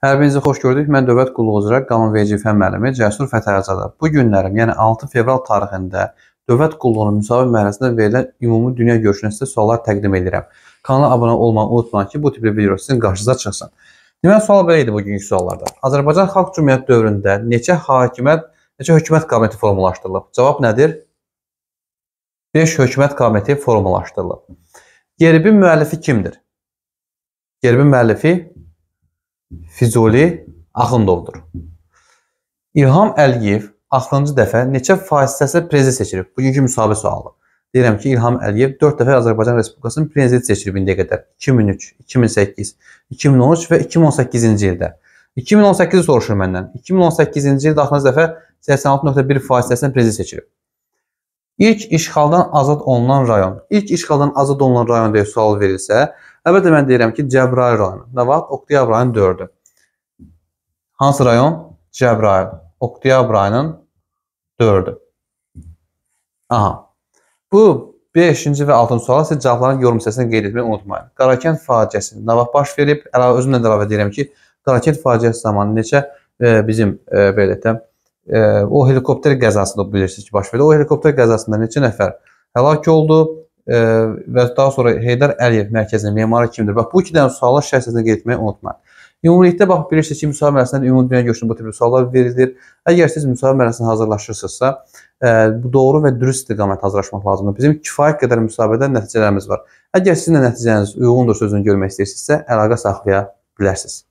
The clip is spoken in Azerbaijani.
Hər birinizi xoş gördük. Mən Dövlət Qulluğu üzrə qanunverici fənn müəllimi Cəsur Fətəlizadə. Bu günlərim, yəni 6 fevral tarixində Dövlət Qulluğunun müsahibə mərhələsində verilən ümumi dünya görüşünə sizə suallar təqdim edirəm. Kanala abunə olmanı unutmayın ki, bu tipli video sizin qarşınıza çıxsın. Deməli sual belə idi bugünkü suallarda. Azərbaycan Xalq Cümhuriyyəti dövründə neçə hakimiyyət, neçə hökumət kabineti formalaşdırılıb? Cavab nədir? 5 hökumət kabineti formalaşdırılıb. Gerbin müəllifi kimdir? Gerbin müəllifi Füzuli Axundovdur. İlham Əliyev axırıncı dəfə neçə fasiləsilə prezident seçilib? Bugünkü müsahibə sualı. Deyirəm ki, İlham Əliyev 4 dəfə Azərbaycan Respublikasının prezidenti seçilib indiyə qədər. 2003, 2008, 2013 və 2018-ci ildə. 2018-i soruşur məndən. 2018-ci ildə axırıncı dəfə 86.1 fasiləsilə prezident seçilib. İlk işğaldan azad olunan rayon. İlk işğaldan azad olunan rayon deyə sual verilsə, Əlbəttə mən deyirəm ki, Cəbrayıl rayonu. Nə vaxt? Oktyabr ayının 4-ü. Hansı rayon? Cəbrayıl. Oktyabr ayının 4-ü. Aha. Bu 5-ci və 6-cı suala siz cavabların yorum hissəsində qeyd etməyi unutmayın. Qarakənd faciəsi nə vaxt baş verib? Əlavə özümlə də əlavə deyirəm ki, Qarakənd faciəsi zamanı neçə e, bizim e, belə də e, o helikopter qəzasında bilirsiniz ki, baş verdi. O helikopter qəzasında neçə nəfər həlak oldu? və daha sonra Heydər Əliyev mərkəzinin memarı kimdir? Bax bu iki dənə suallar şərhsizə getməyi unutmayın. Ümumilikdə bax bilirsiniz ki, müsahibə mərhələsində ümumi dünya görüşünün bu tipli suallar verilir. Əgər siz müsahibə mərhələsinə hazırlaşırsınızsa, ə, e, doğru və dürüst istiqamətə hazırlaşmaq lazımdır. Bizim kifayət qədər müsahibədə nəticələrimiz var. Əgər sizin də nəticəniz uyğundur sözünü görmək istəyirsinizsə, əlaqə saxlaya bilərsiniz.